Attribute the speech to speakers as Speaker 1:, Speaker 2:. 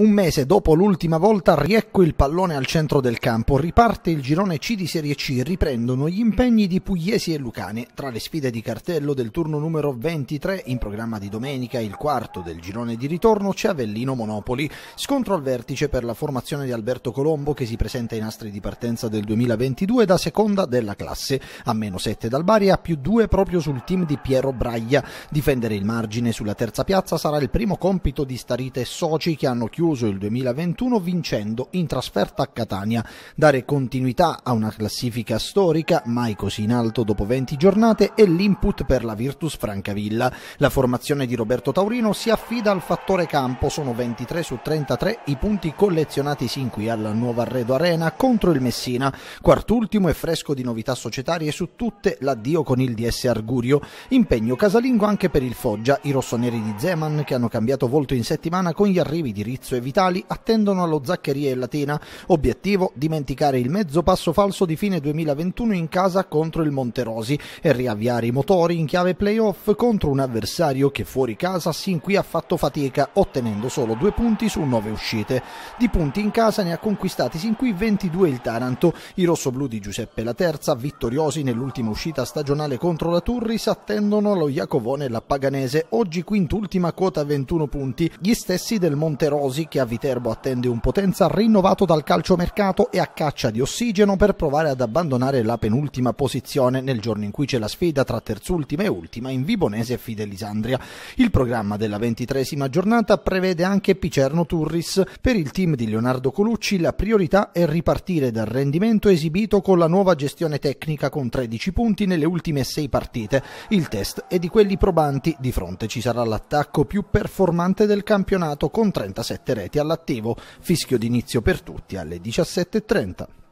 Speaker 1: Un mese dopo l'ultima volta riecco il pallone al centro del campo, riparte il girone C di Serie C, riprendono gli impegni di Pugliesi e Lucane. Tra le sfide di cartello del turno numero 23, in programma di domenica, il quarto del girone di ritorno, c'è Avellino Monopoli. Scontro al vertice per la formazione di Alberto Colombo che si presenta ai nastri di partenza del 2022 da seconda della classe, a meno 7 dal Bari, a più 2 proprio sul team di Piero Braglia. Difendere il margine sulla terza piazza sarà il primo compito di Starite e Soci che hanno chiuso chiuso il 2021 vincendo in trasferta a Catania. Dare continuità a una classifica storica, mai così in alto dopo 20 giornate, è l'input per la Virtus Francavilla. La formazione di Roberto Taurino si affida al fattore campo, sono 23 su 33 i punti collezionati sin qui alla nuova Arredo Arena contro il Messina, quart'ultimo e fresco di novità societarie su tutte l'addio con il DS Argurio, impegno casalingo anche per il Foggia, i rossoneri di Zeman che hanno cambiato volto in settimana con gli arrivi di Rizzo e Vitali attendono allo Zaccheria e Latina. Obiettivo dimenticare il mezzo passo falso di fine 2021 in casa contro il Monterosi e riavviare i motori in chiave playoff contro un avversario che fuori casa sin qui ha fatto fatica ottenendo solo due punti su nove uscite. Di punti in casa ne ha conquistati sin qui 22 il Taranto. I rossoblù di Giuseppe La Terza, vittoriosi nell'ultima uscita stagionale contro la Turris, attendono lo Iacovone e la Paganese, oggi quintultima quota 21 punti, gli stessi del Monterosi che a Viterbo attende un potenza rinnovato dal calciomercato e a caccia di ossigeno per provare ad abbandonare la penultima posizione nel giorno in cui c'è la sfida tra terzultima e ultima in Vibonese e Fidelisandria. Il programma della ventitresima giornata prevede anche Picerno Turris. Per il team di Leonardo Colucci la priorità è ripartire dal rendimento esibito con la nuova gestione tecnica con 13 punti nelle ultime 6 partite. Il test è di quelli probanti, di fronte ci sarà l'attacco più performante del campionato con 37 reti sarete all'attivo. Fischio d'inizio per tutti alle 17.30.